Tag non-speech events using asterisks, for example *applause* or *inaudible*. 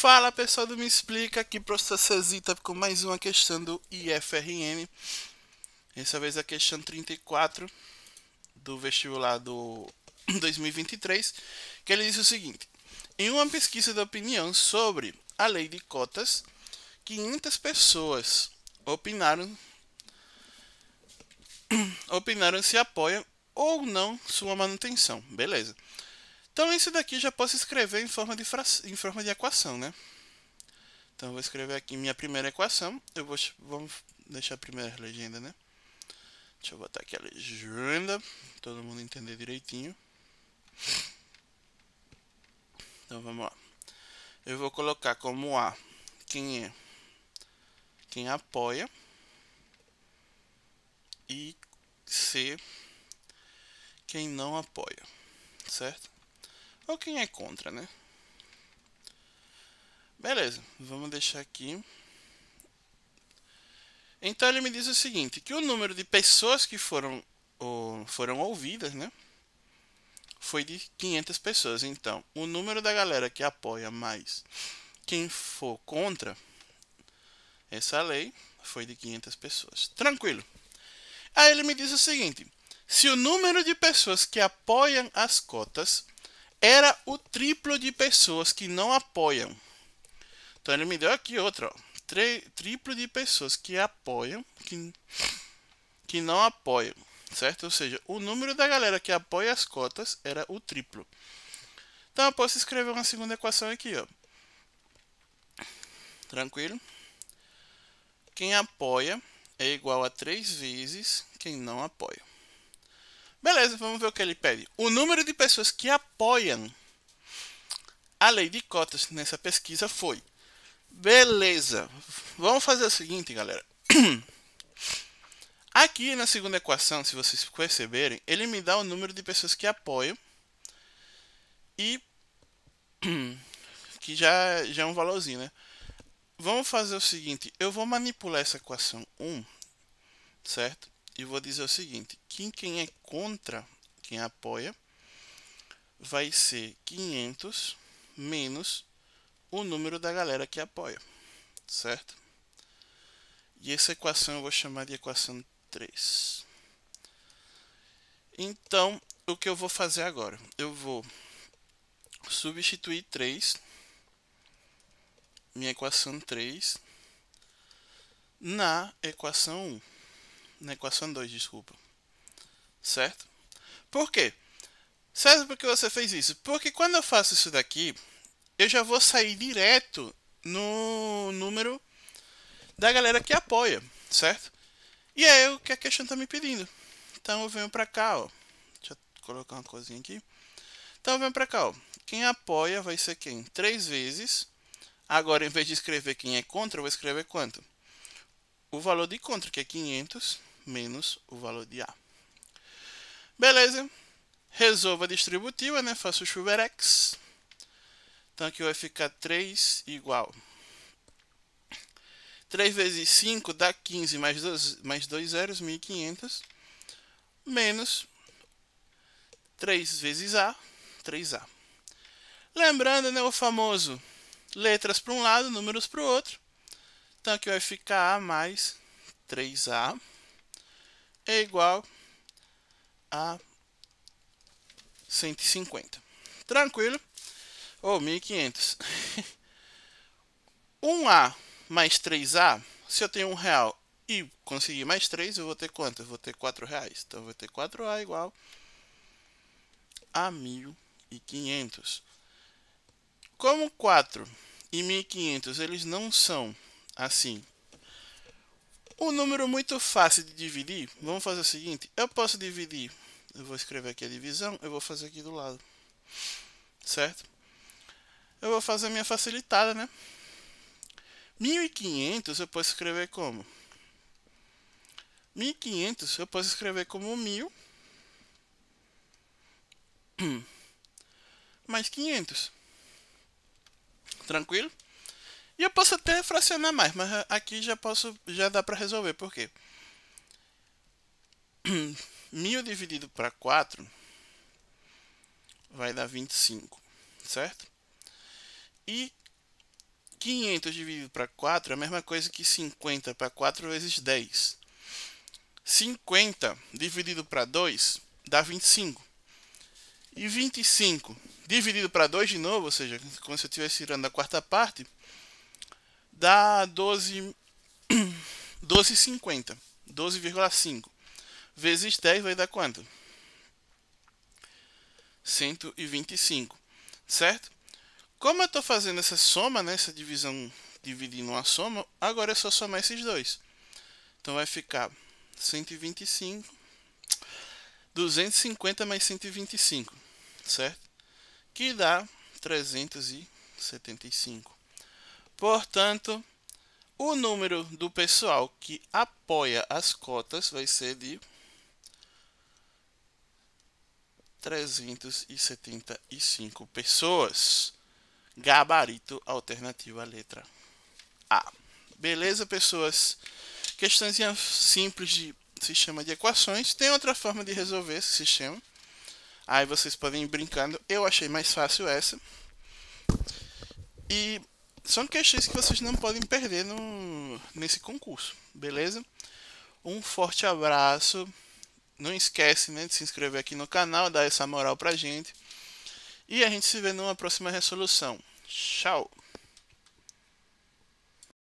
Fala pessoal do Me Explica, aqui professor Cezita com mais uma questão do IFRM. Dessa vez a questão 34 do vestibular do 2023, *coughs* que ele diz o seguinte: Em uma pesquisa de opinião sobre a lei de cotas, 500 pessoas opinaram *coughs* opinaram se apoiam ou não sua manutenção. Beleza. Então isso daqui já posso escrever em forma de, em forma de equação, né? Então vou escrever aqui minha primeira equação. Eu vou vamos deixar a primeira legenda, né? Deixa eu botar aqui a legenda, todo mundo entender direitinho. Então vamos lá. Eu vou colocar como A quem é quem apoia e C quem não apoia, certo? Ou quem é contra, né? Beleza, vamos deixar aqui. Então ele me diz o seguinte, que o número de pessoas que foram, ou, foram ouvidas, né? Foi de 500 pessoas. Então, o número da galera que apoia mais quem for contra essa lei foi de 500 pessoas. Tranquilo. Aí ele me diz o seguinte: se o número de pessoas que apoiam as cotas era o triplo de pessoas que não apoiam. Então ele me deu aqui outra, triplo de pessoas que apoiam, que, que não apoiam, certo? Ou seja, o número da galera que apoia as cotas era o triplo. Então eu posso escrever uma segunda equação aqui, ó. Tranquilo? Quem apoia é igual a 3 vezes quem não apoia. Beleza, vamos ver o que ele pede. O número de pessoas que apoiam a lei de cotas nessa pesquisa foi. Beleza. Vamos fazer o seguinte, galera. *clears throat* Aqui na segunda equação, se vocês perceberem, ele me dá o número de pessoas que apoiam e *clears throat* que já, já é um valorzinho, né? Vamos fazer o seguinte, eu vou manipular essa equação 1, certo? e vou dizer o seguinte: que quem é contra, quem apoia, vai ser 500 menos o número da galera que apoia, certo? E essa equação eu vou chamar de equação 3. Então, o que eu vou fazer agora? Eu vou substituir 3, minha equação 3, na equação 1. Na equação 2, desculpa. Certo? Por quê? Sabe por que você fez isso? Porque quando eu faço isso daqui, eu já vou sair direto no número da galera que apoia, certo? E é o que a questão está me pedindo. Então eu venho para cá, ó. Deixa eu colocar uma coisinha aqui. Então eu venho para cá, ó. Quem apoia vai ser quem? Três vezes. Agora, em vez de escrever quem é contra, eu vou escrever quanto? O valor de contra, que é 500, menos o valor de A. Beleza. Resolva a distributiva, né? Faço o X. Então aqui vai ficar 3 igual. 3 vezes 5 dá 15 mais 2, mais 2 zeros, 1.500. Menos 3 vezes A, 3A. Lembrando né, o famoso letras para um lado, números para o outro. Então aqui vai ficar A mais 3A é igual a 150. Tranquilo? Ou oh, 1500. 1A mais 3A, se eu tenho um real e conseguir mais 3, eu vou ter quanto? Eu vou ter 4 reais. Então, eu vou ter 4A igual a 1.500. Como 4 e 1.500 eles não são assim um número muito fácil de dividir. Vamos fazer o seguinte. Eu posso dividir. Eu vou escrever aqui a divisão. Eu vou fazer aqui do lado. Certo? Eu vou fazer a minha facilitada, né? 1500 eu posso escrever como? 1500 eu posso escrever como 1000 *clears throat* mais 500. Tranquilo? E eu posso até fracionar mais, mas aqui já posso já dá para resolver, por quê? 1000 *clears throat* dividido para 4 vai dar 25, certo? E 500 dividido para 4 é a mesma coisa que 50 para 4 vezes 10. 50 dividido para 2 dá 25. E 25 dividido para 2 de novo, ou seja, como se eu estivesse tirando a quarta parte, dá 12 12,50. 12,5 vezes 10 vai dar quanto? 125, certo? Como eu estou fazendo essa soma, né, essa divisão dividindo uma soma, agora é só somar esses dois. Então vai ficar 125, 250 mais 125, certo? Que dá 375. Portanto, o número do pessoal que apoia as cotas vai ser de 375 pessoas. Gabarito alternativa letra A. Beleza, pessoas? Questãozinha simples de sistema de equações. Tem outra forma de resolver esse sistema. Aí vocês podem ir brincando. Eu achei mais fácil essa. E são questões que vocês não podem perder no, nesse concurso, beleza? Um forte abraço. Não esquece né, de se inscrever aqui no canal, dar essa moral pra gente. E a gente se vê numa próxima resolução. Tchau!